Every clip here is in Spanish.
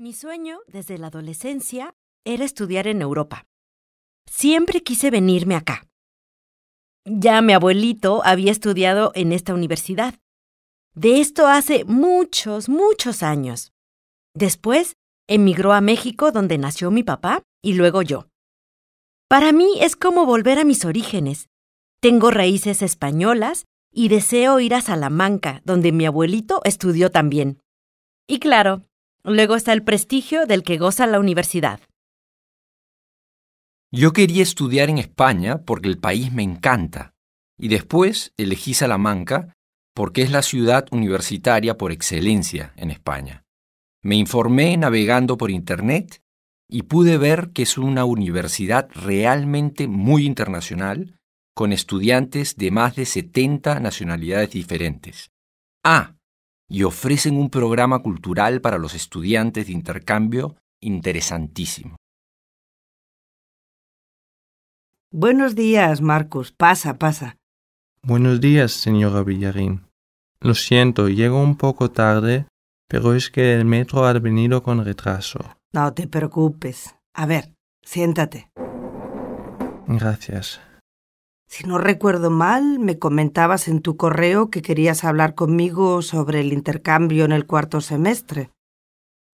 Mi sueño desde la adolescencia era estudiar en Europa. Siempre quise venirme acá. Ya mi abuelito había estudiado en esta universidad. De esto hace muchos, muchos años. Después, emigró a México donde nació mi papá y luego yo. Para mí es como volver a mis orígenes. Tengo raíces españolas y deseo ir a Salamanca, donde mi abuelito estudió también. Y claro, Luego está el prestigio del que goza la universidad. Yo quería estudiar en España porque el país me encanta. Y después elegí Salamanca porque es la ciudad universitaria por excelencia en España. Me informé navegando por Internet y pude ver que es una universidad realmente muy internacional, con estudiantes de más de 70 nacionalidades diferentes. Ah, y ofrecen un programa cultural para los estudiantes de intercambio interesantísimo. Buenos días, Marcos. Pasa, pasa. Buenos días, señora Villarín. Lo siento, llego un poco tarde, pero es que el metro ha venido con retraso. No te preocupes. A ver, siéntate. Gracias. Si no recuerdo mal, me comentabas en tu correo que querías hablar conmigo sobre el intercambio en el cuarto semestre.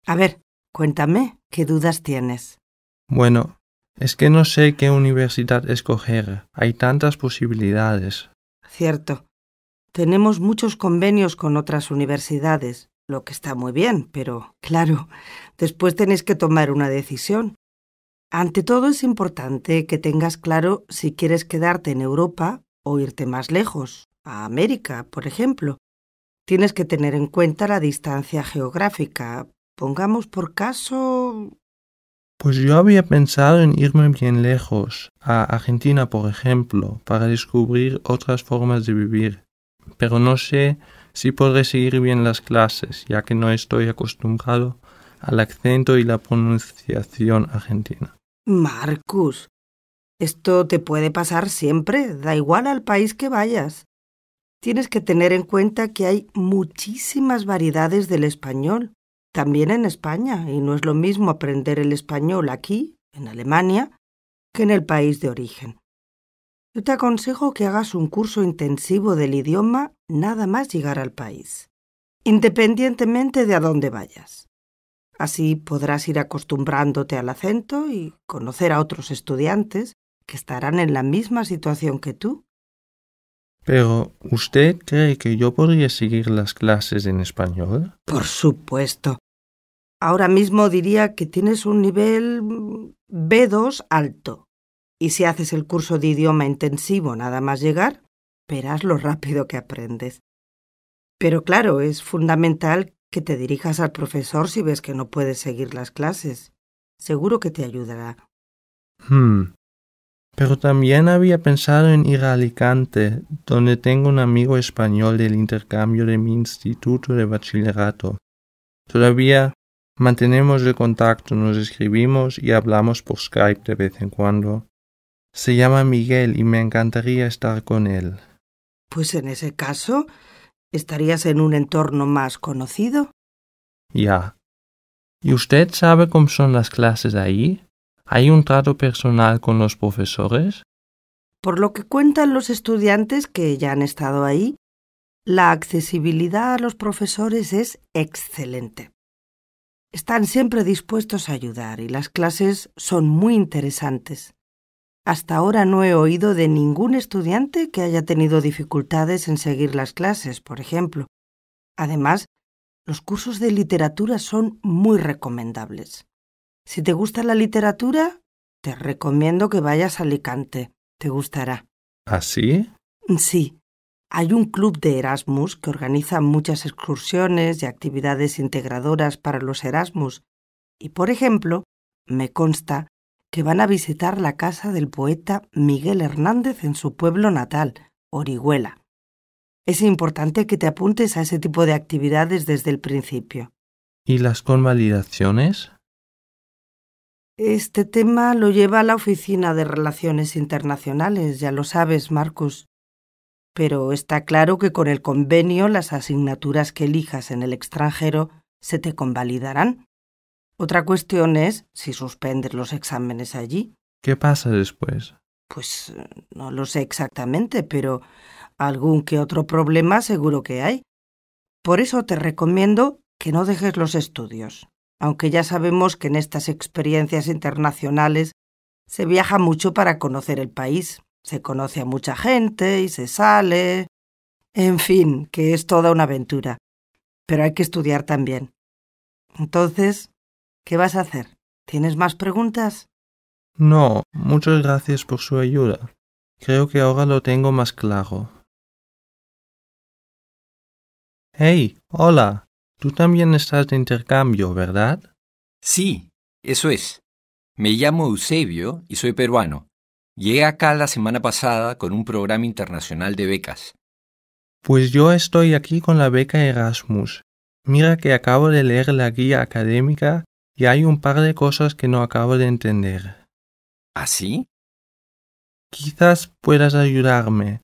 A ver, cuéntame, ¿qué dudas tienes? Bueno, es que no sé qué universidad escoger. Hay tantas posibilidades. Cierto. Tenemos muchos convenios con otras universidades, lo que está muy bien, pero claro, después tenéis que tomar una decisión. Ante todo es importante que tengas claro si quieres quedarte en Europa o irte más lejos, a América, por ejemplo. Tienes que tener en cuenta la distancia geográfica. Pongamos por caso... Pues yo había pensado en irme bien lejos, a Argentina, por ejemplo, para descubrir otras formas de vivir. Pero no sé si podré seguir bien las clases, ya que no estoy acostumbrado al acento y la pronunciación argentina. Marcus, esto te puede pasar siempre, da igual al país que vayas. Tienes que tener en cuenta que hay muchísimas variedades del español, también en España, y no es lo mismo aprender el español aquí, en Alemania, que en el país de origen. Yo te aconsejo que hagas un curso intensivo del idioma nada más llegar al país, independientemente de a dónde vayas. Así podrás ir acostumbrándote al acento y conocer a otros estudiantes que estarán en la misma situación que tú. Pero, ¿usted cree que yo podría seguir las clases en español? Por supuesto. Ahora mismo diría que tienes un nivel B2 alto. Y si haces el curso de idioma intensivo nada más llegar, verás lo rápido que aprendes. Pero claro, es fundamental que te dirijas al profesor si ves que no puedes seguir las clases. Seguro que te ayudará. Hmm. Pero también había pensado en ir a Alicante, donde tengo un amigo español del intercambio de mi instituto de bachillerato. Todavía mantenemos el contacto, nos escribimos y hablamos por Skype de vez en cuando. Se llama Miguel y me encantaría estar con él. Pues en ese caso, ¿Estarías en un entorno más conocido? Ya. ¿Y usted sabe cómo son las clases ahí? ¿Hay un trato personal con los profesores? Por lo que cuentan los estudiantes que ya han estado ahí, la accesibilidad a los profesores es excelente. Están siempre dispuestos a ayudar y las clases son muy interesantes. Hasta ahora no he oído de ningún estudiante que haya tenido dificultades en seguir las clases, por ejemplo. Además, los cursos de literatura son muy recomendables. Si te gusta la literatura, te recomiendo que vayas a Alicante. Te gustará. ¿Así? ¿Ah, sí. Hay un club de Erasmus que organiza muchas excursiones y actividades integradoras para los Erasmus. Y, por ejemplo, me consta que van a visitar la casa del poeta Miguel Hernández en su pueblo natal, Orihuela. Es importante que te apuntes a ese tipo de actividades desde el principio. ¿Y las convalidaciones? Este tema lo lleva a la Oficina de Relaciones Internacionales, ya lo sabes, Marcus. Pero está claro que con el convenio las asignaturas que elijas en el extranjero se te convalidarán. Otra cuestión es si suspendes los exámenes allí. ¿Qué pasa después? Pues no lo sé exactamente, pero algún que otro problema seguro que hay. Por eso te recomiendo que no dejes los estudios, aunque ya sabemos que en estas experiencias internacionales se viaja mucho para conocer el país, se conoce a mucha gente y se sale. En fin, que es toda una aventura. Pero hay que estudiar también. Entonces, ¿Qué vas a hacer? ¿Tienes más preguntas? No, muchas gracias por su ayuda. Creo que ahora lo tengo más claro. Hey, hola. Tú también estás de intercambio, ¿verdad? Sí, eso es. Me llamo Eusebio y soy peruano. Llegué acá la semana pasada con un programa internacional de becas. Pues yo estoy aquí con la beca Erasmus. Mira que acabo de leer la guía académica y hay un par de cosas que no acabo de entender. ¿Así? ¿Ah, Quizás puedas ayudarme.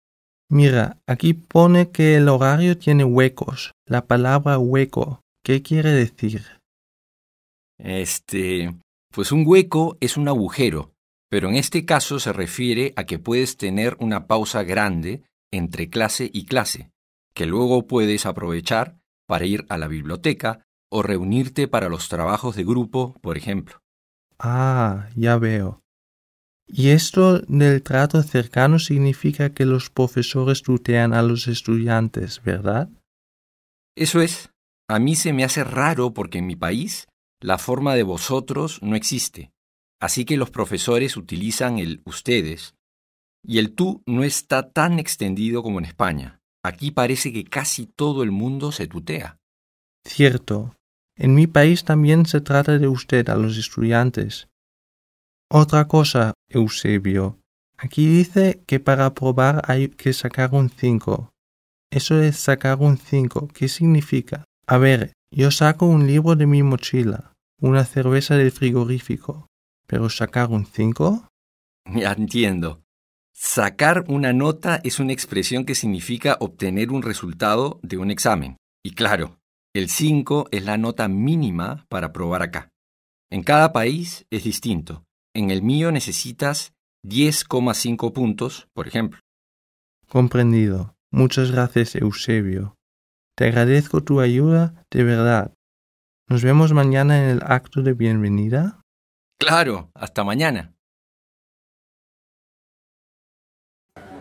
Mira, aquí pone que el horario tiene huecos. La palabra hueco, ¿qué quiere decir? Este, pues un hueco es un agujero, pero en este caso se refiere a que puedes tener una pausa grande entre clase y clase, que luego puedes aprovechar para ir a la biblioteca, o reunirte para los trabajos de grupo, por ejemplo. Ah, ya veo. Y esto del trato cercano significa que los profesores tutean a los estudiantes, ¿verdad? Eso es. A mí se me hace raro porque en mi país la forma de vosotros no existe. Así que los profesores utilizan el ustedes y el tú no está tan extendido como en España. Aquí parece que casi todo el mundo se tutea. Cierto. En mi país también se trata de usted a los estudiantes. Otra cosa, Eusebio. Aquí dice que para aprobar hay que sacar un 5. Eso es sacar un 5. ¿Qué significa? A ver, yo saco un libro de mi mochila, una cerveza del frigorífico. ¿Pero sacar un 5? entiendo. Sacar una nota es una expresión que significa obtener un resultado de un examen. Y claro, el 5 es la nota mínima para probar acá. En cada país es distinto. En el mío necesitas 10,5 puntos, por ejemplo. Comprendido. Muchas gracias, Eusebio. Te agradezco tu ayuda, de verdad. ¿Nos vemos mañana en el acto de bienvenida? Claro, hasta mañana.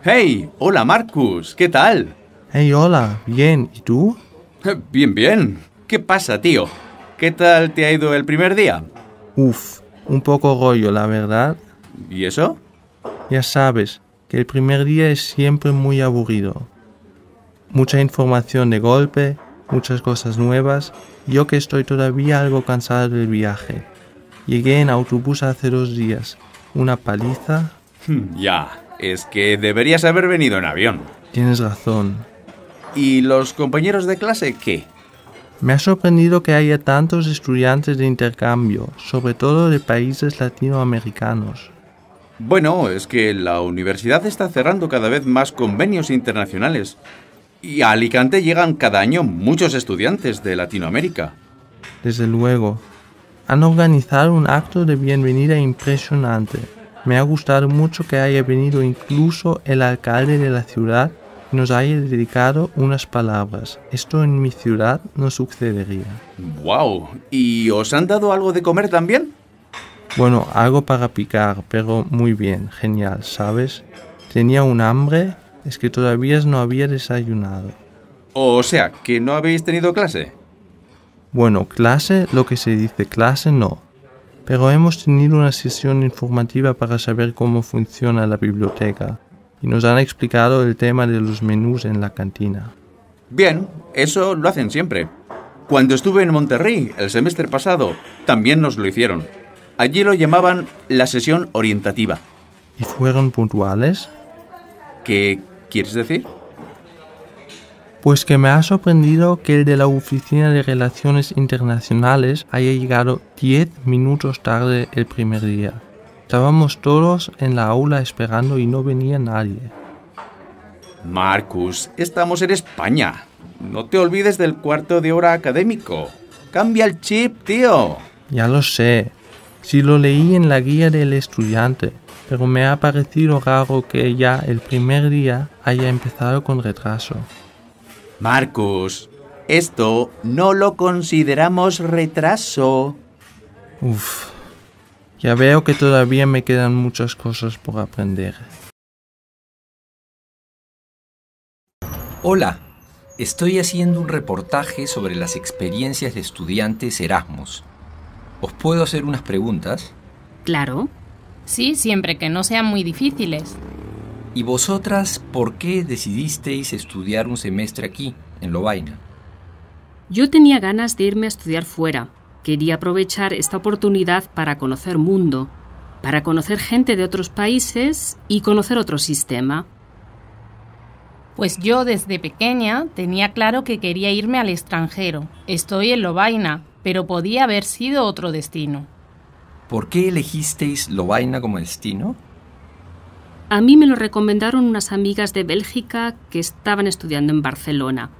Hey, hola Marcus, ¿qué tal? Hey, hola, bien, ¿y tú? Bien, bien. ¿Qué pasa, tío? ¿Qué tal te ha ido el primer día? Uf, un poco rollo, la verdad. ¿Y eso? Ya sabes, que el primer día es siempre muy aburrido. Mucha información de golpe, muchas cosas nuevas, yo que estoy todavía algo cansado del viaje. Llegué en autobús hace dos días. ¿Una paliza? Ya, es que deberías haber venido en avión. Tienes razón. ¿Y los compañeros de clase qué? Me ha sorprendido que haya tantos estudiantes de intercambio, sobre todo de países latinoamericanos. Bueno, es que la universidad está cerrando cada vez más convenios internacionales. Y a Alicante llegan cada año muchos estudiantes de Latinoamérica. Desde luego. Han organizado un acto de bienvenida impresionante. Me ha gustado mucho que haya venido incluso el alcalde de la ciudad nos haya dedicado unas palabras. Esto en mi ciudad no sucedería. ¡Wow! ¿Y os han dado algo de comer también? Bueno, algo para picar, pero muy bien, genial, ¿sabes? Tenía un hambre, es que todavía no había desayunado. O sea, que no habéis tenido clase. Bueno, clase, lo que se dice clase no, pero hemos tenido una sesión informativa para saber cómo funciona la biblioteca y nos han explicado el tema de los menús en la cantina. Bien, eso lo hacen siempre. Cuando estuve en Monterrey el semestre pasado, también nos lo hicieron. Allí lo llamaban la sesión orientativa. ¿Y fueron puntuales? ¿Qué quieres decir? Pues que me ha sorprendido que el de la Oficina de Relaciones Internacionales haya llegado 10 minutos tarde el primer día. Estábamos todos en la aula esperando y no venía nadie. Marcus, estamos en España. No te olvides del cuarto de hora académico. Cambia el chip, tío. Ya lo sé. Si sí, lo leí en la guía del estudiante, pero me ha parecido raro que ya el primer día haya empezado con retraso. Marcus, esto no lo consideramos retraso. Uf, ya veo que todavía me quedan muchas cosas por aprender. Hola, estoy haciendo un reportaje sobre las experiencias de estudiantes Erasmus. ¿Os puedo hacer unas preguntas? Claro. Sí, siempre que no sean muy difíciles. ¿Y vosotras por qué decidisteis estudiar un semestre aquí, en Lovaina? Yo tenía ganas de irme a estudiar fuera, Quería aprovechar esta oportunidad para conocer mundo, para conocer gente de otros países y conocer otro sistema. Pues yo desde pequeña tenía claro que quería irme al extranjero. Estoy en Lovaina, pero podía haber sido otro destino. ¿Por qué elegisteis Lovaina como destino? A mí me lo recomendaron unas amigas de Bélgica que estaban estudiando en Barcelona.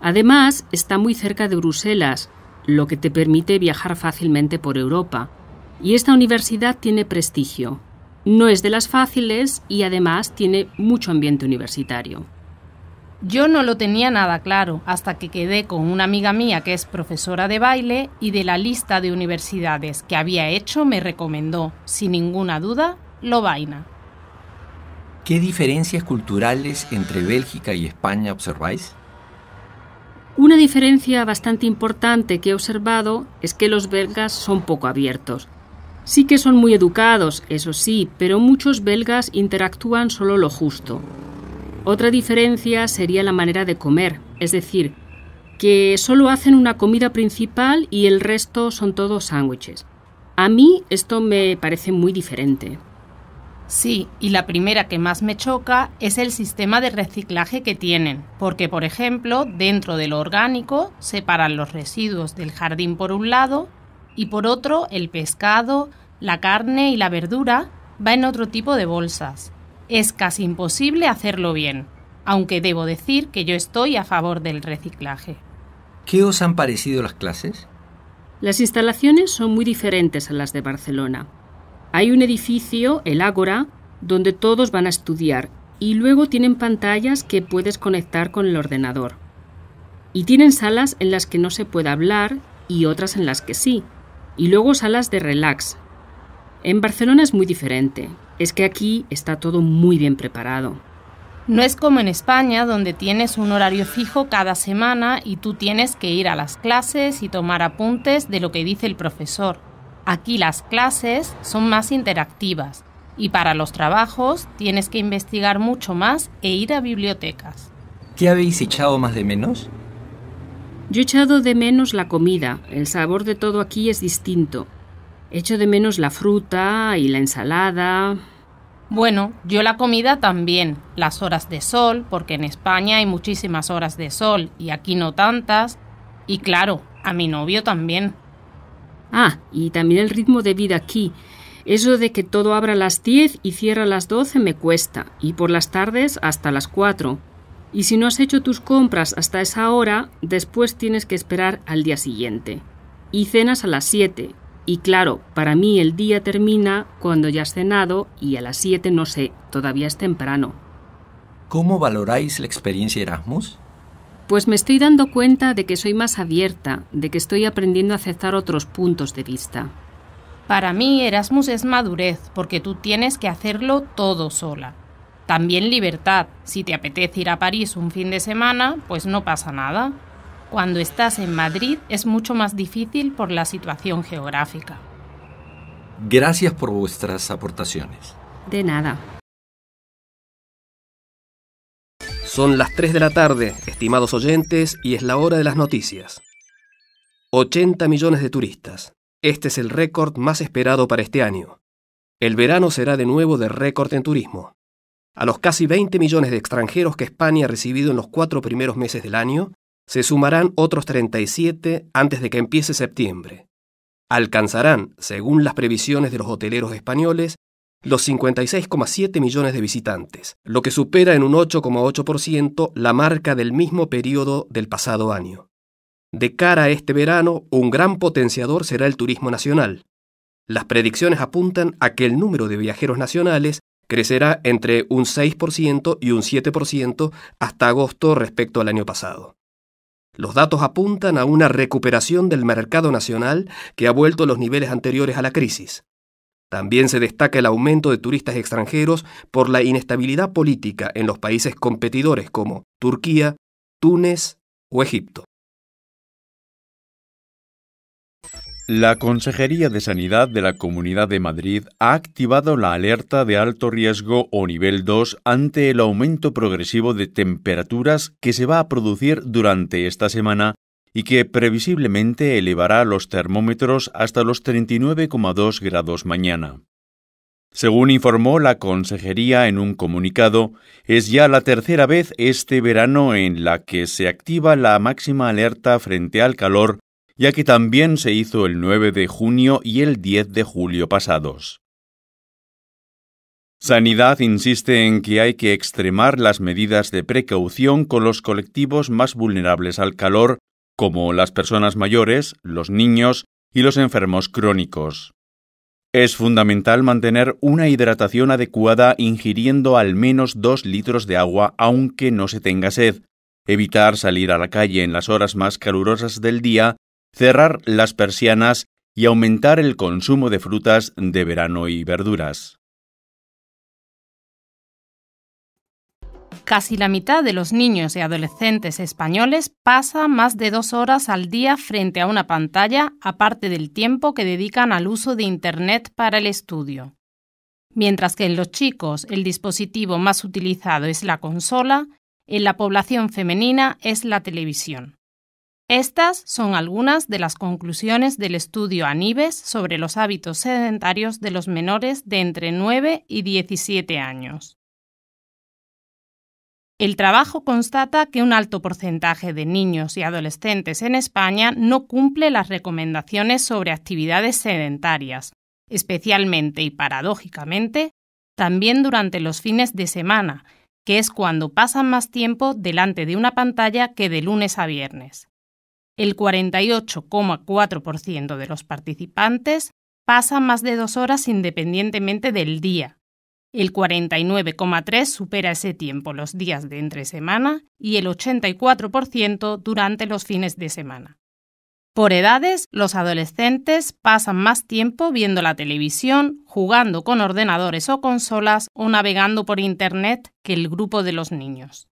Además, está muy cerca de Bruselas, lo que te permite viajar fácilmente por Europa. Y esta universidad tiene prestigio. No es de las fáciles y además tiene mucho ambiente universitario. Yo no lo tenía nada claro hasta que quedé con una amiga mía que es profesora de baile y de la lista de universidades que había hecho me recomendó, sin ninguna duda, lo vaina. ¿Qué diferencias culturales entre Bélgica y España observáis? Una diferencia bastante importante que he observado es que los belgas son poco abiertos. Sí que son muy educados, eso sí, pero muchos belgas interactúan solo lo justo. Otra diferencia sería la manera de comer, es decir, que solo hacen una comida principal y el resto son todos sándwiches. A mí esto me parece muy diferente. Sí, y la primera que más me choca es el sistema de reciclaje que tienen, porque por ejemplo, dentro de lo orgánico separan los residuos del jardín por un lado y por otro el pescado, la carne y la verdura va en otro tipo de bolsas. Es casi imposible hacerlo bien, aunque debo decir que yo estoy a favor del reciclaje. ¿Qué os han parecido las clases? Las instalaciones son muy diferentes a las de Barcelona. Hay un edificio, el Ágora, donde todos van a estudiar y luego tienen pantallas que puedes conectar con el ordenador. Y tienen salas en las que no se puede hablar y otras en las que sí. Y luego salas de relax. En Barcelona es muy diferente. Es que aquí está todo muy bien preparado. No es como en España, donde tienes un horario fijo cada semana y tú tienes que ir a las clases y tomar apuntes de lo que dice el profesor. Aquí las clases son más interactivas y para los trabajos tienes que investigar mucho más e ir a bibliotecas. ¿Qué habéis echado más de menos? Yo he echado de menos la comida. El sabor de todo aquí es distinto. Echo de menos la fruta y la ensalada. Bueno, yo la comida también, las horas de sol, porque en España hay muchísimas horas de sol y aquí no tantas. Y claro, a mi novio también. Ah, y también el ritmo de vida aquí. Eso de que todo abra a las 10 y cierra a las 12 me cuesta, y por las tardes hasta las 4. Y si no has hecho tus compras hasta esa hora, después tienes que esperar al día siguiente. Y cenas a las 7. Y claro, para mí el día termina cuando ya has cenado y a las 7 no sé, todavía es temprano. ¿Cómo valoráis la experiencia Erasmus? Pues me estoy dando cuenta de que soy más abierta, de que estoy aprendiendo a aceptar otros puntos de vista. Para mí Erasmus es madurez, porque tú tienes que hacerlo todo sola. También libertad. Si te apetece ir a París un fin de semana, pues no pasa nada. Cuando estás en Madrid es mucho más difícil por la situación geográfica. Gracias por vuestras aportaciones. De nada. Son las 3 de la tarde, estimados oyentes, y es la hora de las noticias. 80 millones de turistas. Este es el récord más esperado para este año. El verano será de nuevo de récord en turismo. A los casi 20 millones de extranjeros que España ha recibido en los cuatro primeros meses del año, se sumarán otros 37 antes de que empiece septiembre. Alcanzarán, según las previsiones de los hoteleros españoles, los 56,7 millones de visitantes, lo que supera en un 8,8% la marca del mismo periodo del pasado año. De cara a este verano, un gran potenciador será el turismo nacional. Las predicciones apuntan a que el número de viajeros nacionales crecerá entre un 6% y un 7% hasta agosto respecto al año pasado. Los datos apuntan a una recuperación del mercado nacional que ha vuelto a los niveles anteriores a la crisis. También se destaca el aumento de turistas extranjeros por la inestabilidad política en los países competidores como Turquía, Túnez o Egipto. La Consejería de Sanidad de la Comunidad de Madrid ha activado la alerta de alto riesgo o nivel 2 ante el aumento progresivo de temperaturas que se va a producir durante esta semana y que previsiblemente elevará los termómetros hasta los 39,2 grados mañana. Según informó la Consejería en un comunicado, es ya la tercera vez este verano en la que se activa la máxima alerta frente al calor, ya que también se hizo el 9 de junio y el 10 de julio pasados. Sanidad insiste en que hay que extremar las medidas de precaución con los colectivos más vulnerables al calor como las personas mayores, los niños y los enfermos crónicos. Es fundamental mantener una hidratación adecuada ingiriendo al menos dos litros de agua aunque no se tenga sed, evitar salir a la calle en las horas más calurosas del día, cerrar las persianas y aumentar el consumo de frutas de verano y verduras. Casi la mitad de los niños y adolescentes españoles pasa más de dos horas al día frente a una pantalla, aparte del tiempo que dedican al uso de Internet para el estudio. Mientras que en los chicos el dispositivo más utilizado es la consola, en la población femenina es la televisión. Estas son algunas de las conclusiones del estudio Anibes sobre los hábitos sedentarios de los menores de entre 9 y 17 años. El trabajo constata que un alto porcentaje de niños y adolescentes en España no cumple las recomendaciones sobre actividades sedentarias, especialmente y paradójicamente, también durante los fines de semana, que es cuando pasan más tiempo delante de una pantalla que de lunes a viernes. El 48,4% de los participantes pasa más de dos horas independientemente del día, el 49,3% supera ese tiempo los días de entre semana y el 84% durante los fines de semana. Por edades, los adolescentes pasan más tiempo viendo la televisión, jugando con ordenadores o consolas o navegando por Internet que el grupo de los niños.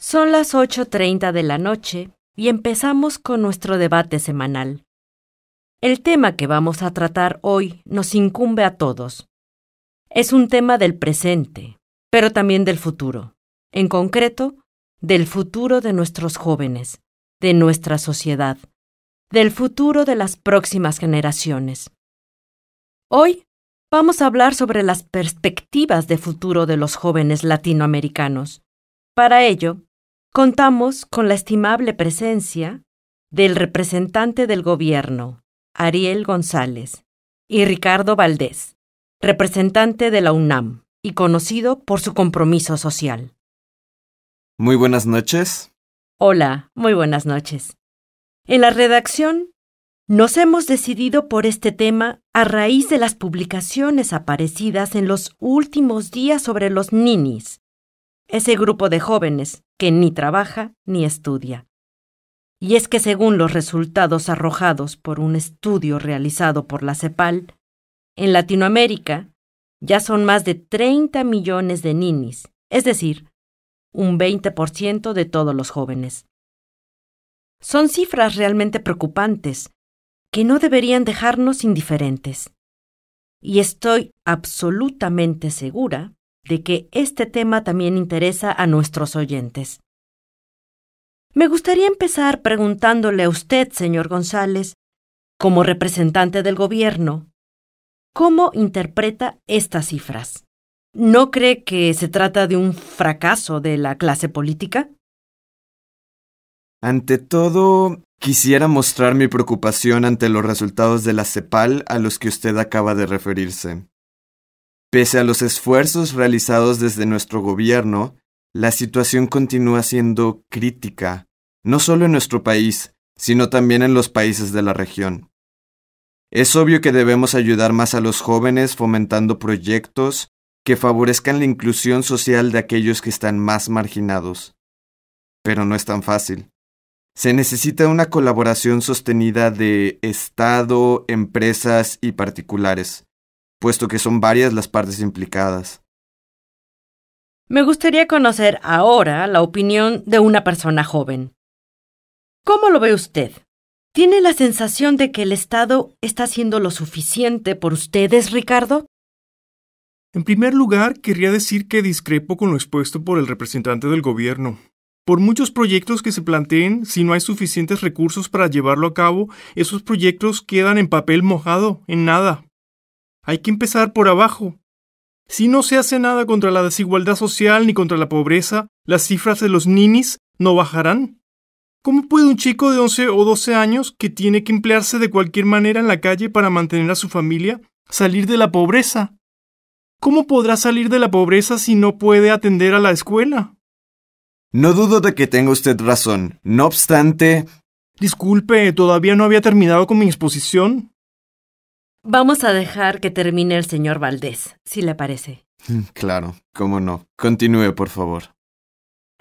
Son las 8.30 de la noche y empezamos con nuestro debate semanal. El tema que vamos a tratar hoy nos incumbe a todos. Es un tema del presente, pero también del futuro. En concreto, del futuro de nuestros jóvenes, de nuestra sociedad, del futuro de las próximas generaciones. Hoy vamos a hablar sobre las perspectivas de futuro de los jóvenes latinoamericanos. Para ello, contamos con la estimable presencia del representante del gobierno, Ariel González y Ricardo Valdés, representante de la UNAM y conocido por su compromiso social. Muy buenas noches. Hola, muy buenas noches. En la redacción nos hemos decidido por este tema a raíz de las publicaciones aparecidas en los últimos días sobre los ninis, ese grupo de jóvenes que ni trabaja ni estudia. Y es que según los resultados arrojados por un estudio realizado por la CEPAL, en Latinoamérica ya son más de 30 millones de ninis, es decir, un 20% de todos los jóvenes. Son cifras realmente preocupantes que no deberían dejarnos indiferentes. Y estoy absolutamente segura de que este tema también interesa a nuestros oyentes. Me gustaría empezar preguntándole a usted, señor González, como representante del gobierno, ¿cómo interpreta estas cifras? ¿No cree que se trata de un fracaso de la clase política? Ante todo, quisiera mostrar mi preocupación ante los resultados de la CEPAL a los que usted acaba de referirse. Pese a los esfuerzos realizados desde nuestro gobierno, la situación continúa siendo crítica, no solo en nuestro país, sino también en los países de la región. Es obvio que debemos ayudar más a los jóvenes fomentando proyectos que favorezcan la inclusión social de aquellos que están más marginados. Pero no es tan fácil. Se necesita una colaboración sostenida de Estado, empresas y particulares, puesto que son varias las partes implicadas. Me gustaría conocer ahora la opinión de una persona joven. ¿Cómo lo ve usted? ¿Tiene la sensación de que el Estado está haciendo lo suficiente por ustedes, Ricardo? En primer lugar, querría decir que discrepo con lo expuesto por el representante del gobierno. Por muchos proyectos que se planteen, si no hay suficientes recursos para llevarlo a cabo, esos proyectos quedan en papel mojado, en nada. Hay que empezar por abajo, si no se hace nada contra la desigualdad social ni contra la pobreza, las cifras de los ninis no bajarán. ¿Cómo puede un chico de 11 o 12 años que tiene que emplearse de cualquier manera en la calle para mantener a su familia salir de la pobreza? ¿Cómo podrá salir de la pobreza si no puede atender a la escuela? No dudo de que tenga usted razón. No obstante... Disculpe, todavía no había terminado con mi exposición. Vamos a dejar que termine el señor Valdés, si le parece. Mm, claro, cómo no. Continúe, por favor.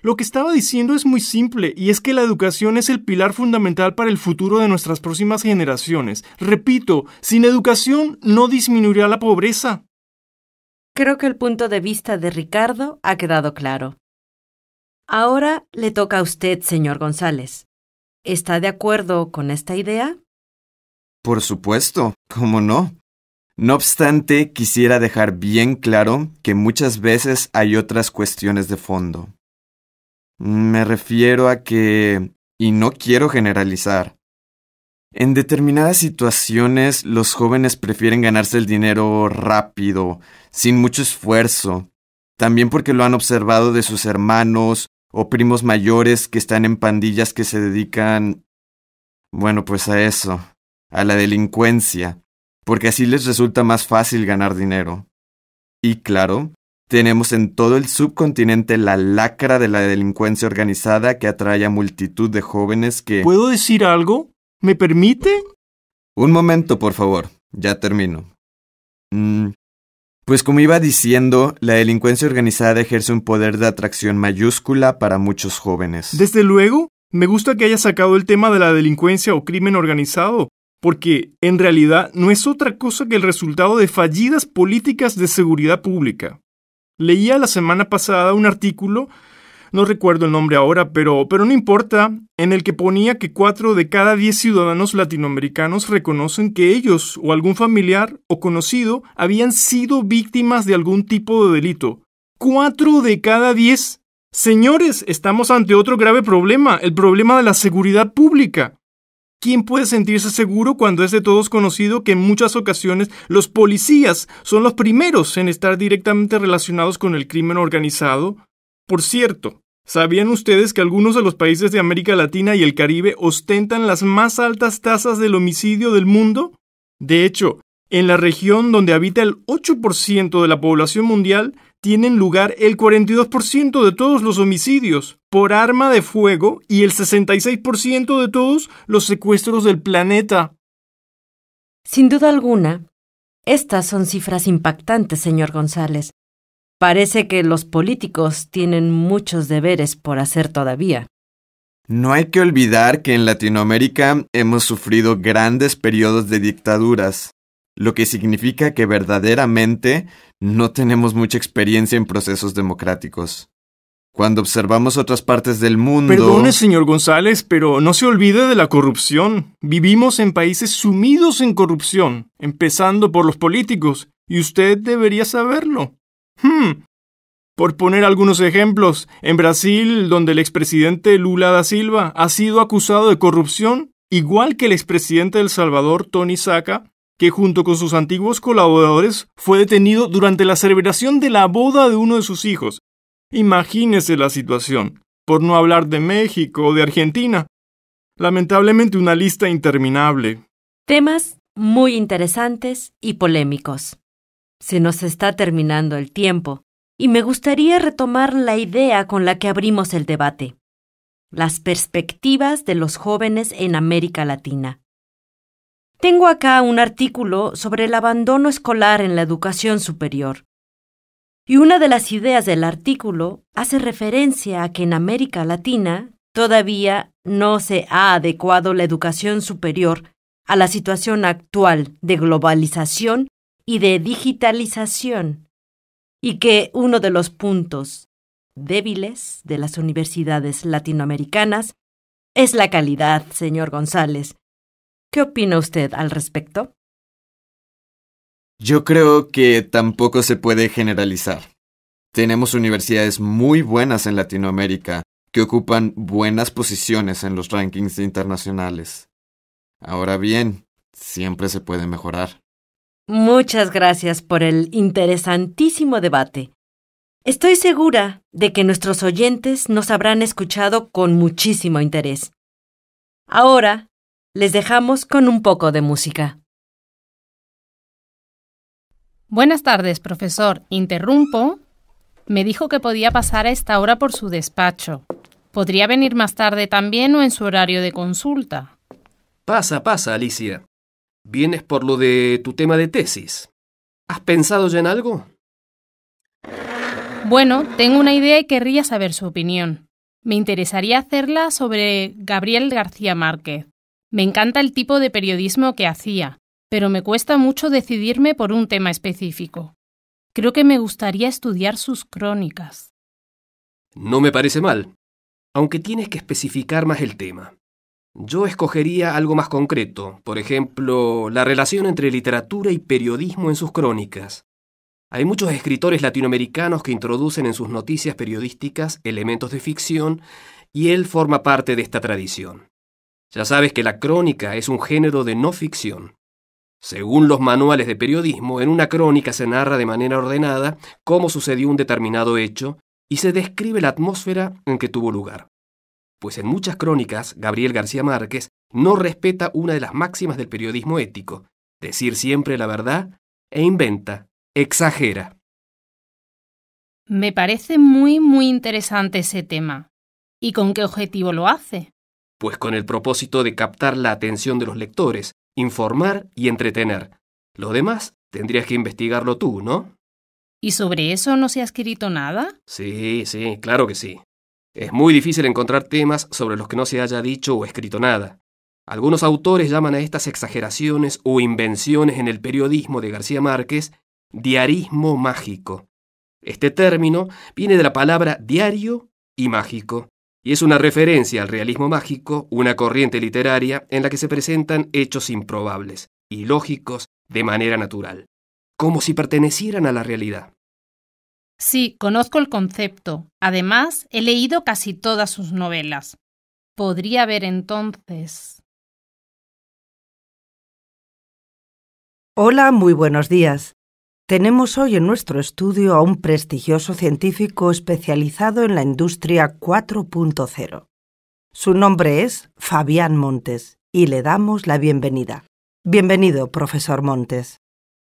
Lo que estaba diciendo es muy simple, y es que la educación es el pilar fundamental para el futuro de nuestras próximas generaciones. Repito, sin educación no disminuirá la pobreza. Creo que el punto de vista de Ricardo ha quedado claro. Ahora le toca a usted, señor González. ¿Está de acuerdo con esta idea? Por supuesto, ¿cómo no? No obstante, quisiera dejar bien claro que muchas veces hay otras cuestiones de fondo. Me refiero a que, y no quiero generalizar, en determinadas situaciones los jóvenes prefieren ganarse el dinero rápido, sin mucho esfuerzo, también porque lo han observado de sus hermanos o primos mayores que están en pandillas que se dedican, bueno, pues a eso a la delincuencia, porque así les resulta más fácil ganar dinero. Y claro, tenemos en todo el subcontinente la lacra de la delincuencia organizada que atrae a multitud de jóvenes que... ¿Puedo decir algo? ¿Me permite? Un momento, por favor. Ya termino. Mm, pues como iba diciendo, la delincuencia organizada ejerce un poder de atracción mayúscula para muchos jóvenes. Desde luego, me gusta que haya sacado el tema de la delincuencia o crimen organizado, porque en realidad no es otra cosa que el resultado de fallidas políticas de seguridad pública. Leía la semana pasada un artículo, no recuerdo el nombre ahora, pero, pero no importa, en el que ponía que 4 de cada 10 ciudadanos latinoamericanos reconocen que ellos o algún familiar o conocido habían sido víctimas de algún tipo de delito. 4 de cada 10. Señores, estamos ante otro grave problema, el problema de la seguridad pública. ¿Quién puede sentirse seguro cuando es de todos conocido que en muchas ocasiones los policías son los primeros en estar directamente relacionados con el crimen organizado? Por cierto, ¿sabían ustedes que algunos de los países de América Latina y el Caribe ostentan las más altas tasas del homicidio del mundo? De hecho, en la región donde habita el 8% de la población mundial, tienen lugar el 42% de todos los homicidios por arma de fuego y el 66% de todos los secuestros del planeta. Sin duda alguna, estas son cifras impactantes, señor González. Parece que los políticos tienen muchos deberes por hacer todavía. No hay que olvidar que en Latinoamérica hemos sufrido grandes periodos de dictaduras, lo que significa que verdaderamente no tenemos mucha experiencia en procesos democráticos. Cuando observamos otras partes del mundo... Perdone, señor González, pero no se olvide de la corrupción. Vivimos en países sumidos en corrupción, empezando por los políticos, y usted debería saberlo. Hmm. Por poner algunos ejemplos, en Brasil, donde el expresidente Lula da Silva ha sido acusado de corrupción, igual que el expresidente del Salvador, Tony Saca, que junto con sus antiguos colaboradores fue detenido durante la celebración de la boda de uno de sus hijos. Imagínese la situación, por no hablar de México o de Argentina. Lamentablemente una lista interminable. Temas muy interesantes y polémicos. Se nos está terminando el tiempo y me gustaría retomar la idea con la que abrimos el debate, las perspectivas de los jóvenes en América Latina. Tengo acá un artículo sobre el abandono escolar en la educación superior. Y una de las ideas del artículo hace referencia a que en América Latina todavía no se ha adecuado la educación superior a la situación actual de globalización y de digitalización, y que uno de los puntos débiles de las universidades latinoamericanas es la calidad, señor González, ¿Qué opina usted al respecto? Yo creo que tampoco se puede generalizar. Tenemos universidades muy buenas en Latinoamérica que ocupan buenas posiciones en los rankings internacionales. Ahora bien, siempre se puede mejorar. Muchas gracias por el interesantísimo debate. Estoy segura de que nuestros oyentes nos habrán escuchado con muchísimo interés. Ahora les dejamos con un poco de música. Buenas tardes, profesor. Interrumpo. Me dijo que podía pasar a esta hora por su despacho. ¿Podría venir más tarde también o en su horario de consulta? Pasa, pasa, Alicia. Vienes por lo de tu tema de tesis. ¿Has pensado ya en algo? Bueno, tengo una idea y querría saber su opinión. Me interesaría hacerla sobre Gabriel García Márquez. Me encanta el tipo de periodismo que hacía, pero me cuesta mucho decidirme por un tema específico. Creo que me gustaría estudiar sus crónicas. No me parece mal, aunque tienes que especificar más el tema. Yo escogería algo más concreto, por ejemplo, la relación entre literatura y periodismo en sus crónicas. Hay muchos escritores latinoamericanos que introducen en sus noticias periodísticas elementos de ficción y él forma parte de esta tradición. Ya sabes que la crónica es un género de no ficción. Según los manuales de periodismo, en una crónica se narra de manera ordenada cómo sucedió un determinado hecho y se describe la atmósfera en que tuvo lugar. Pues en muchas crónicas, Gabriel García Márquez no respeta una de las máximas del periodismo ético, decir siempre la verdad e inventa, exagera. Me parece muy, muy interesante ese tema. ¿Y con qué objetivo lo hace? pues con el propósito de captar la atención de los lectores, informar y entretener. Lo demás tendrías que investigarlo tú, ¿no? ¿Y sobre eso no se ha escrito nada? Sí, sí, claro que sí. Es muy difícil encontrar temas sobre los que no se haya dicho o escrito nada. Algunos autores llaman a estas exageraciones o invenciones en el periodismo de García Márquez diarismo mágico. Este término viene de la palabra diario y mágico, y es una referencia al realismo mágico, una corriente literaria en la que se presentan hechos improbables, ilógicos, de manera natural, como si pertenecieran a la realidad. Sí, conozco el concepto. Además, he leído casi todas sus novelas. Podría ver entonces. Hola, muy buenos días. Tenemos hoy en nuestro estudio a un prestigioso científico especializado en la industria 4.0. Su nombre es Fabián Montes y le damos la bienvenida. Bienvenido, profesor Montes.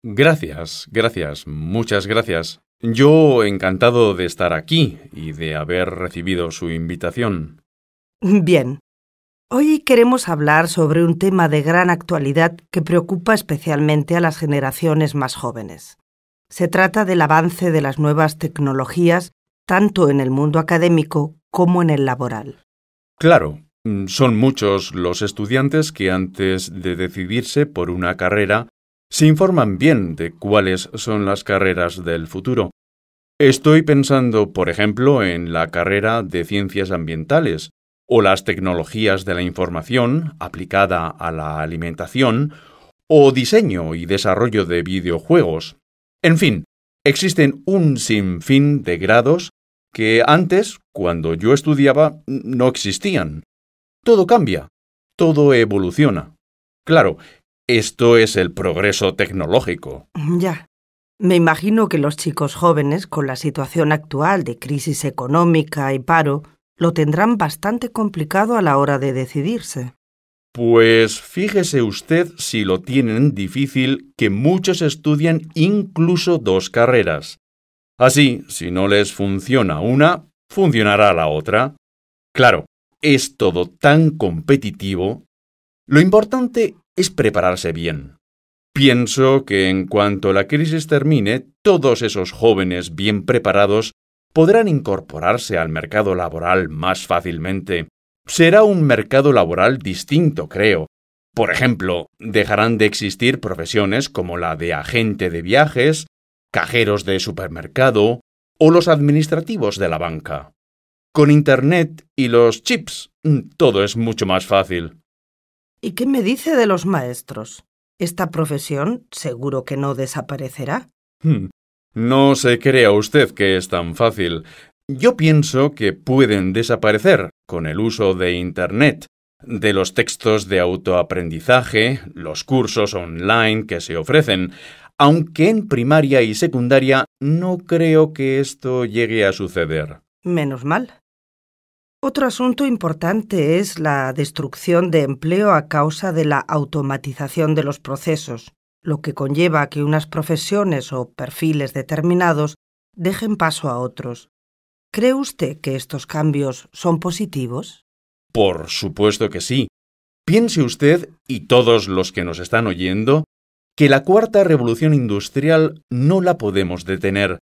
Gracias, gracias, muchas gracias. Yo encantado de estar aquí y de haber recibido su invitación. Bien, Hoy queremos hablar sobre un tema de gran actualidad que preocupa especialmente a las generaciones más jóvenes. Se trata del avance de las nuevas tecnologías tanto en el mundo académico como en el laboral. Claro, mm, son muchos los estudiantes que antes de decidirse por una carrera se informan bien de cuáles son las carreras del futuro. Estoy pensando, por ejemplo, en la carrera de ciencias ambientales, o las tecnologías de la información aplicada a la alimentación, o diseño y desarrollo de videojuegos. En fin, existen un sinfín de grados que antes, cuando yo estudiaba, no existían. Todo cambia, todo evoluciona. Claro, esto es el progreso tecnológico. Ya. Me imagino que los chicos jóvenes, con la situación actual de crisis económica y paro, lo tendrán bastante complicado a la hora de decidirse. Pues fíjese usted si lo tienen difícil que muchos estudian incluso dos carreras. Así, si no les funciona una, funcionará la otra. Claro, es todo tan competitivo. Lo importante es prepararse bien. Pienso que en cuanto la crisis termine, todos esos jóvenes bien preparados podrán incorporarse al mercado laboral más fácilmente. Será un mercado laboral distinto, creo. Por ejemplo, dejarán de existir profesiones como la de agente de viajes, cajeros de supermercado o los administrativos de la banca. Con Internet y los chips, mm, todo es mucho más fácil. ¿Y qué me dice de los maestros? Esta profesión seguro que no desaparecerá. Hmm. No se crea usted que es tan fácil. Yo pienso que pueden desaparecer con el uso de Internet, de los textos de autoaprendizaje, los cursos online que se ofrecen, aunque en primaria y secundaria no creo que esto llegue a suceder. Menos mal. Otro asunto importante es la destrucción de empleo a causa de la automatización de los procesos lo que conlleva que unas profesiones o perfiles determinados dejen paso a otros. ¿Cree usted que estos cambios son positivos? Por supuesto que sí. Piense usted, y todos los que nos están oyendo, que la cuarta revolución industrial no la podemos detener.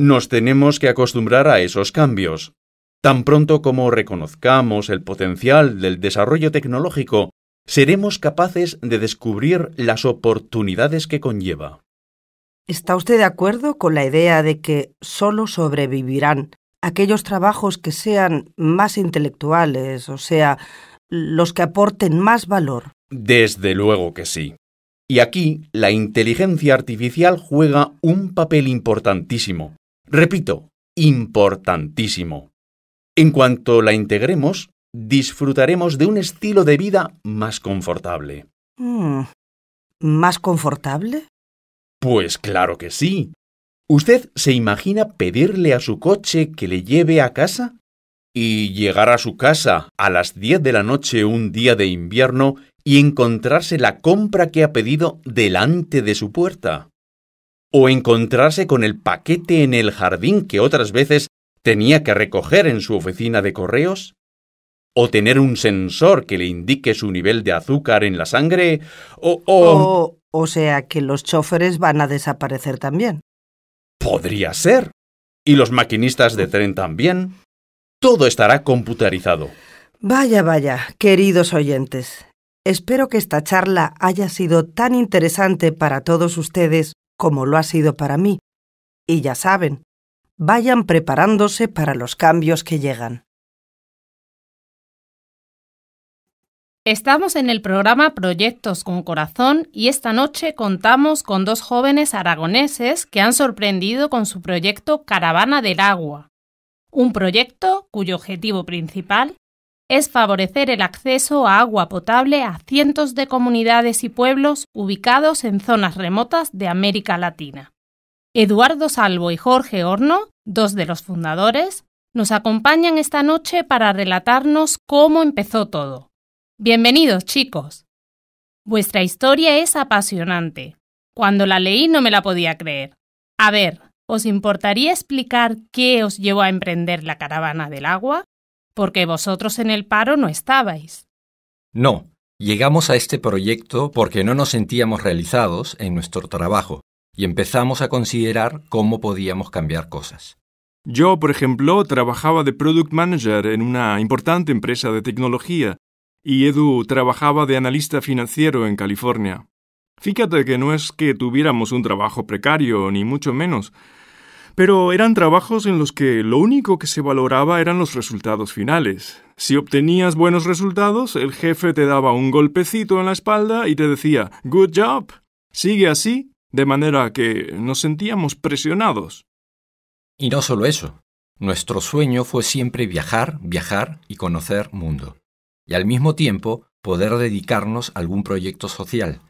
Nos tenemos que acostumbrar a esos cambios. Tan pronto como reconozcamos el potencial del desarrollo tecnológico seremos capaces de descubrir las oportunidades que conlleva. ¿Está usted de acuerdo con la idea de que solo sobrevivirán aquellos trabajos que sean más intelectuales, o sea, los que aporten más valor? Desde luego que sí. Y aquí la inteligencia artificial juega un papel importantísimo. Repito, importantísimo. En cuanto la integremos, disfrutaremos de un estilo de vida más confortable. Mm. ¿Más confortable? Pues claro que sí. ¿Usted se imagina pedirle a su coche que le lleve a casa? Y llegar a su casa a las 10 de la noche un día de invierno y encontrarse la compra que ha pedido delante de su puerta. O encontrarse con el paquete en el jardín que otras veces tenía que recoger en su oficina de correos o tener un sensor que le indique su nivel de azúcar en la sangre, o... O, sea que los choferes van a desaparecer también. Podría ser. Y los maquinistas de tren también. Todo estará computarizado. Vaya, vaya, queridos oyentes. Espero que esta charla haya sido tan interesante para todos ustedes como lo ha sido para mí. Y ya saben, vayan preparándose para los cambios que llegan. Estamos en el programa Proyectos con Corazón y esta noche contamos con dos jóvenes aragoneses que han sorprendido con su proyecto Caravana del Agua, un proyecto cuyo objetivo principal es favorecer el acceso a agua potable a cientos de comunidades y pueblos ubicados en zonas remotas de América Latina. Eduardo Salvo y Jorge Horno, dos de los fundadores, nos acompañan esta noche para relatarnos cómo empezó todo. Bienvenidos, chicos. Vuestra historia es apasionante. Cuando la leí no me la podía creer. A ver, ¿os importaría explicar qué os llevó a emprender la caravana del agua? Porque vosotros en el paro no estabais. No, llegamos a este proyecto porque no nos sentíamos realizados en nuestro trabajo y empezamos a considerar cómo podíamos cambiar cosas. Yo, por ejemplo, trabajaba de product manager en una importante empresa de tecnología y Edu trabajaba de analista financiero en California. Fíjate que no es que tuviéramos un trabajo precario, ni mucho menos, pero eran trabajos en los que lo único que se valoraba eran los resultados finales. Si obtenías buenos resultados, el jefe te daba un golpecito en la espalda y te decía Good job. Sigue así, de manera que nos sentíamos presionados. Y no solo eso. Nuestro sueño fue siempre viajar, viajar y conocer mundo y al mismo tiempo poder dedicarnos a algún proyecto social.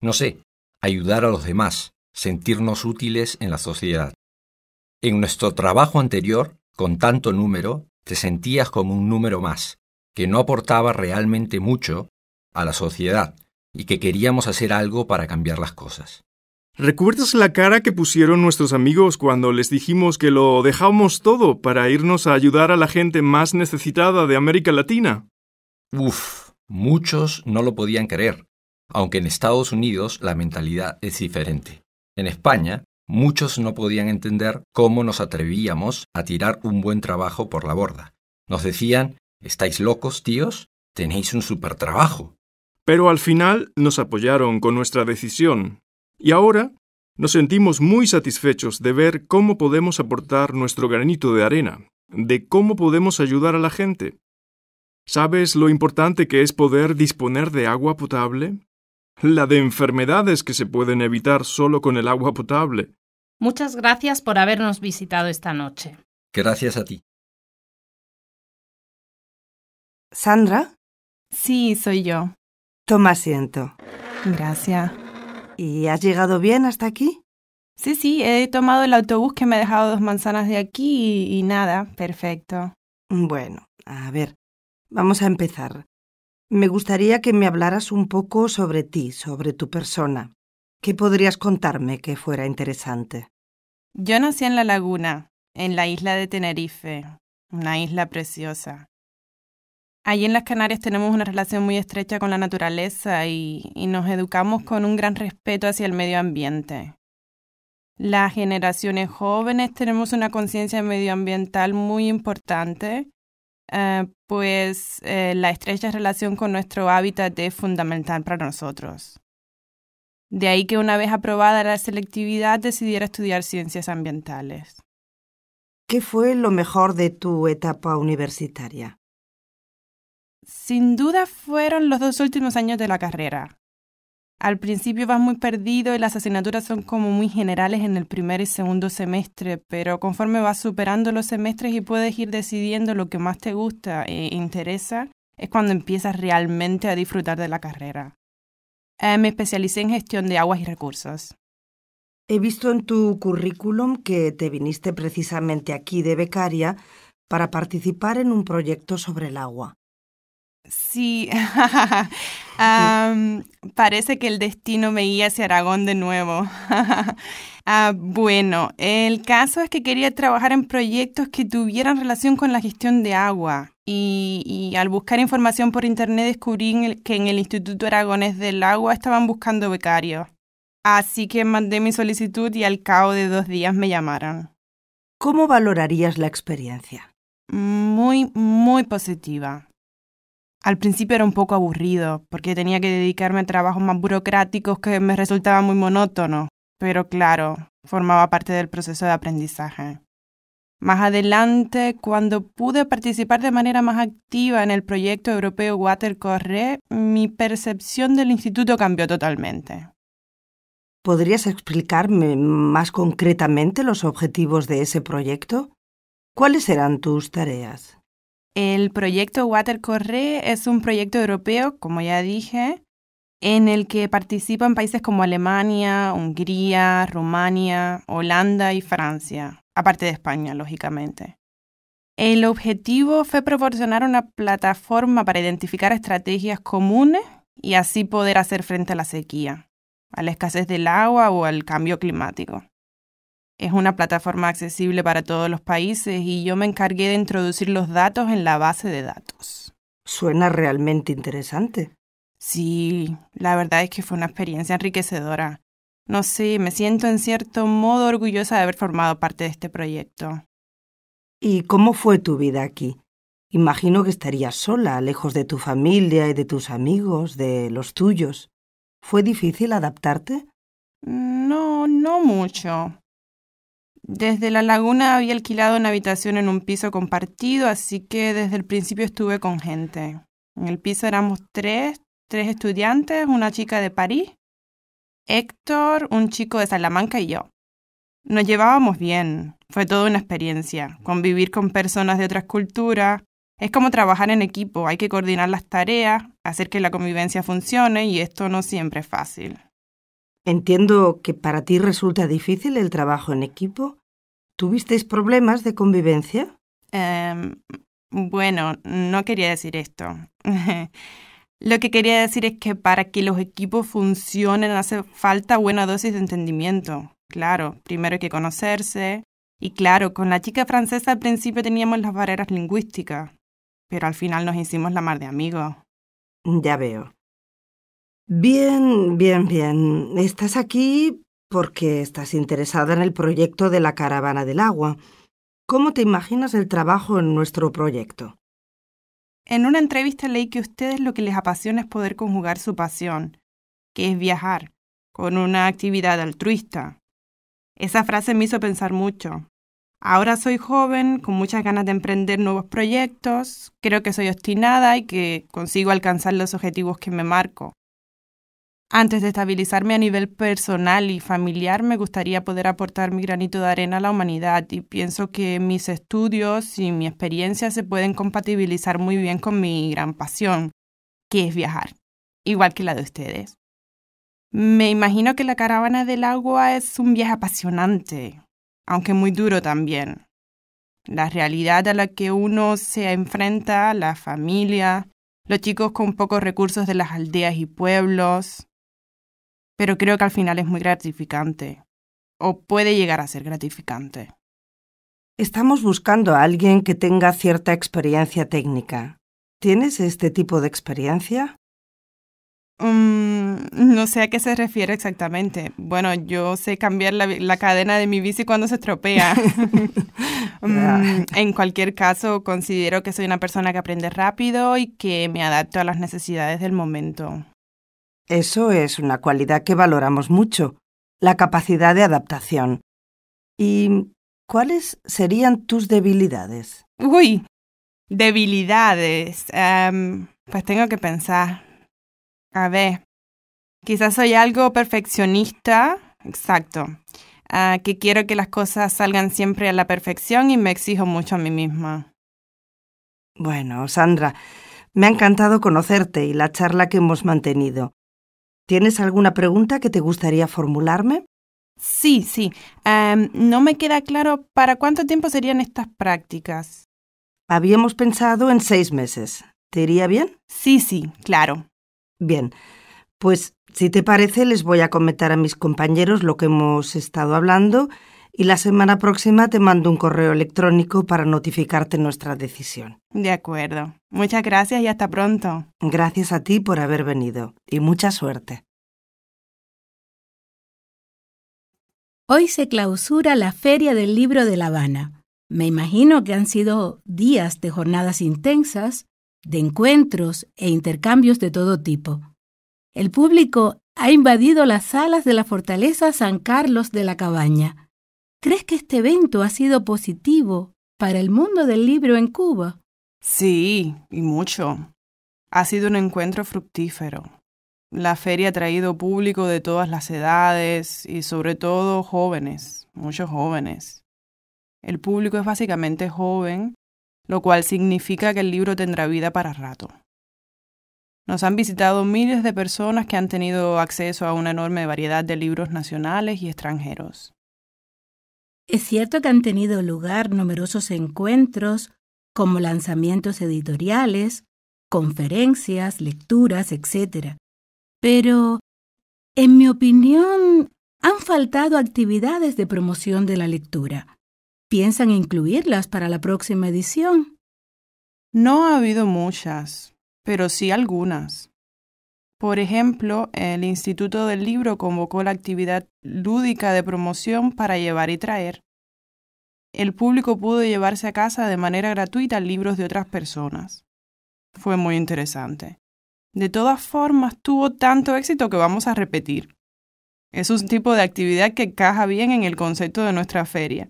No sé, ayudar a los demás, sentirnos útiles en la sociedad. En nuestro trabajo anterior, con tanto número, te sentías como un número más, que no aportaba realmente mucho a la sociedad y que queríamos hacer algo para cambiar las cosas. ¿Recuerdas la cara que pusieron nuestros amigos cuando les dijimos que lo dejamos todo para irnos a ayudar a la gente más necesitada de América Latina? Uf, muchos no lo podían creer, aunque en Estados Unidos la mentalidad es diferente. En España, muchos no podían entender cómo nos atrevíamos a tirar un buen trabajo por la borda. Nos decían, ¿estáis locos, tíos? Tenéis un super trabajo. Pero al final nos apoyaron con nuestra decisión. Y ahora nos sentimos muy satisfechos de ver cómo podemos aportar nuestro granito de arena, de cómo podemos ayudar a la gente. ¿Sabes lo importante que es poder disponer de agua potable? La de enfermedades que se pueden evitar solo con el agua potable. Muchas gracias por habernos visitado esta noche. Gracias a ti. ¿Sandra? Sí, soy yo. Toma asiento. Gracias. ¿Y has llegado bien hasta aquí? Sí, sí, he tomado el autobús que me ha dejado dos manzanas de aquí y, y nada, perfecto. Bueno, a ver, Vamos a empezar. Me gustaría que me hablaras un poco sobre ti, sobre tu persona. ¿Qué podrías contarme que fuera interesante? Yo nací en La Laguna, en la isla de Tenerife, una isla preciosa. Allí en las Canarias tenemos una relación muy estrecha con la naturaleza y, y nos educamos con un gran respeto hacia el medio ambiente. Las generaciones jóvenes tenemos una conciencia medioambiental muy importante Ah, pues eh, la estrecha relación con nuestro hábitat es fundamental para nosotros. De ahí que una vez aprobada la selectividad decidiera estudiar ciencias ambientales. ¿Qué fue lo mejor de tu etapa universitaria? Sin duda fueron los dos últimos años de la carrera al principio vas muy perdido y las asignaturas son como muy generales en el primer y segundo semestre, pero conforme vas superando los semestres y puedes ir decidiendo lo que más te gusta e interesa, es cuando empiezas realmente a disfrutar de la carrera. Eh, me especialicé en gestión de aguas y recursos. He visto en tu currículum que te viniste precisamente aquí de becaria para participar en un proyecto sobre el agua. Sí, parece que el destino me guía hacia Aragón de nuevo. Ah, bueno, el caso es que quería trabajar en proyectos que tuvieran relación con la gestión de agua. Y, al buscar información por internet descubrí que en el Instituto Aragonés del Agua estaban buscando becarios. Así que mandé mi solicitud y al cabo de dos días me llamaron. ¿Cómo valorarías la experiencia? Muy, muy positiva al principio era un poco aburrido, porque tenía que dedicarme a trabajos más burocráticos que me resultaban muy monótonos, pero claro, formaba parte del proceso de aprendizaje. Más adelante, cuando pude participar de manera más activa en el proyecto europeo Water Corre, mi percepción del instituto cambió totalmente. ¿Podrías explicarme más concretamente los objetivos de ese proyecto? ¿Cuáles eran tus tareas? El proyecto Water es un proyecto europeo, como ya dije, en el que participan países como Alemania, Hungría, Rumania, Holanda y Francia, aparte de España, lógicamente. El objetivo fue proporcionar una plataforma para identificar estrategias comunes y así poder hacer frente a la sequía, a la escasez del agua o al cambio climático. Es una plataforma accesible para todos los países y yo me encargué de introducir los datos en la base de datos. Suena realmente interesante. Sí, la verdad es que fue una experiencia enriquecedora. No sé, me siento en cierto modo orgullosa de haber formado parte de este proyecto. ¿Y cómo fue tu vida aquí? Imagino que estarías sola, lejos de tu familia y de tus amigos, de los tuyos. ¿Fue difícil adaptarte? Mm, no, no mucho. Desde la laguna había alquilado una habitación en un piso compartido, así que desde el principio estuve con gente. En el piso éramos tres, tres estudiantes, una chica de París, Héctor, un chico de Salamanca y yo. Nos llevábamos bien, fue toda una experiencia, convivir con personas de otras culturas. Es como trabajar en equipo, hay que coordinar las tareas, hacer que la convivencia funcione y esto no siempre es fácil. Entiendo que para ti resulta difícil el trabajo en equipo. ¿Tuvisteis problemas de convivencia? Em, bueno, no quería decir esto. Lo que quería decir es que para que los equipos funcionen hace falta buena dosis de entendimiento. Claro, primero hay que conocerse. Y claro, con la chica francesa al principio teníamos las barreras lingüísticas, pero al final nos hicimos la mar de amigos. Ya veo. Bien, bien, bien. Estás aquí porque estás interesada en el proyecto de la caravana del agua. ¿Cómo te imaginas el trabajo en nuestro proyecto? En una entrevista leí que a ustedes lo que les apasiona es poder conjugar su pasión, que es viajar, con una actividad altruista. Esa frase me hizo pensar mucho. Ahora soy joven, con muchas ganas de emprender nuevos proyectos, creo que soy obstinada y que consigo alcanzar los objetivos que me marco. Antes de estabilizarme a nivel personal y familiar, me gustaría poder aportar mi granito de arena a la humanidad y pienso que mis estudios y mi experiencia se pueden compatibilizar muy bien con mi gran pasión, que es viajar, igual que la de ustedes. Me imagino que la caravana del agua es un viaje apasionante, aunque muy duro también. La realidad a la que uno se enfrenta, la familia, los chicos con pocos recursos de las aldeas y pueblos, pero creo que al final es muy gratificante, o puede llegar a ser gratificante. Estamos buscando a alguien que tenga cierta experiencia técnica. ¿Tienes este tipo de experiencia? Mm, no sé a qué se refiere exactamente. Bueno, yo sé cambiar la, cadena de mi bici cuando se estropea. Mm, en cualquier caso, considero que soy una persona que aprende rápido y que me adapto a las necesidades del momento. Eso es una cualidad que valoramos mucho, la capacidad de adaptación. ¿Y cuáles serían tus debilidades? Uy, debilidades. Em, pues tengo que pensar. A ver, quizás soy algo perfeccionista, exacto, ah, que quiero que las cosas salgan siempre a la perfección y me exijo mucho a mí misma. Bueno, Sandra, me ha encantado conocerte y la charla que hemos mantenido. ¿Tienes alguna pregunta que te gustaría formularme? Sí, sí. Em, no me queda claro para cuánto tiempo serían estas prácticas. Habíamos pensado en seis meses. ¿Te iría bien? Sí, sí, claro. Bien. Pues, si te parece, les voy a comentar a mis compañeros lo que hemos estado hablando y la semana próxima te mando un correo electrónico para notificarte nuestra decisión. De acuerdo. Muchas gracias y hasta pronto. Gracias a ti por haber venido y mucha suerte. Hoy se clausura la Feria del Libro de La Habana. Me imagino que han sido días de jornadas intensas, de encuentros e intercambios de todo tipo. El público ha invadido las salas de la fortaleza San Carlos de la Cabaña ¿Crees que este evento ha sido positivo para el mundo del libro en Cuba? Sí, y mucho. Ha sido un encuentro fructífero. La feria ha traído público de todas las edades y sobre todo jóvenes, muchos jóvenes. El público es básicamente joven, lo cual significa que el libro tendrá vida para rato. Nos han visitado miles de personas que han tenido acceso a una enorme variedad de libros nacionales y extranjeros. Es cierto que han tenido lugar numerosos encuentros, como lanzamientos editoriales, conferencias, lecturas, etc. Pero, en mi opinión, han faltado actividades de promoción de la lectura. ¿Piensan incluirlas para la próxima edición? No ha habido muchas, pero sí algunas. Por ejemplo, el Instituto del Libro convocó la actividad lúdica de promoción para llevar y traer. El público pudo llevarse a casa de manera gratuita libros de otras personas. Fue muy interesante. De todas formas, tuvo tanto éxito que vamos a repetir. Es un tipo de actividad que encaja bien en el concepto de nuestra feria.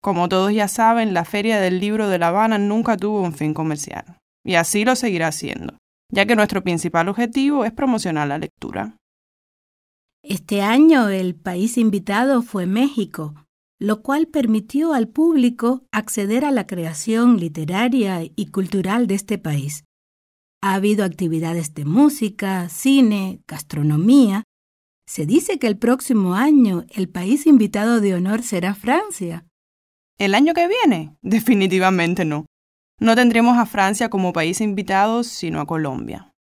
Como todos ya saben, la Feria del Libro de La Habana nunca tuvo un fin comercial, y así lo seguirá siendo ya que nuestro principal objetivo es promocionar la lectura. Este año el país invitado fue México, lo cual permitió al público acceder a la creación literaria y cultural de este país. Ha habido actividades de música, cine, gastronomía. Se dice que el próximo año el país invitado de honor será Francia. ¿El año que viene? Definitivamente no. No tendremos a Francia como país invitado, sino a Colombia.